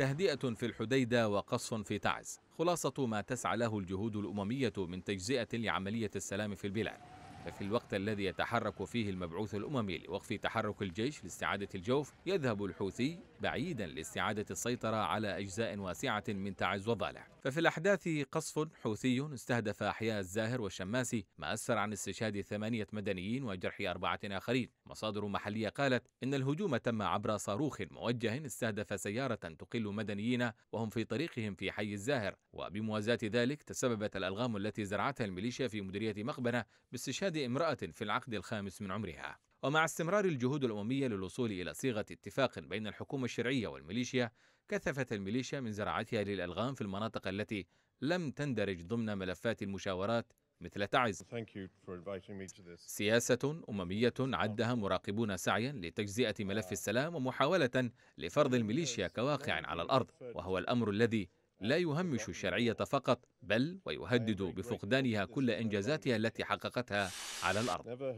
تهدئة في الحديدة وقصف في تعز خلاصة ما تسعى له الجهود الأممية من تجزئة لعملية السلام في البلاد ففي الوقت الذي يتحرك فيه المبعوث الأممي لوقف تحرك الجيش لاستعادة الجوف يذهب الحوثي بعيدا لاستعادة السيطرة على أجزاء واسعة من تعز وضالع ففي الأحداث قصف حوثي استهدف أحياء الزاهر والشماسي ما أسر عن استشهاد ثمانية مدنيين وجرح أربعة آخرين مصادر محلية قالت إن الهجوم تم عبر صاروخ موجه استهدف سيارة تقل مدنيين وهم في طريقهم في حي الزاهر وبموازاة ذلك تسببت الألغام التي زرعتها الميليشيا في مديرية مقبنة باستشهاد ولاد امرأة في العقد الخامس من عمرها ومع استمرار الجهود الأممية للوصول إلى صيغة اتفاق بين الحكومة الشرعية والميليشيا كثفت الميليشيا من زراعتها للألغام في المناطق التي لم تندرج ضمن ملفات المشاورات مثل تعز سياسة أممية عدها مراقبون سعيا لتجزئة ملف السلام ومحاولة لفرض الميليشيا كواقع على الأرض وهو الأمر الذي لا يهمش الشرعية فقط بل ويهدد بفقدانها كل إنجازاتها التي حققتها على الأرض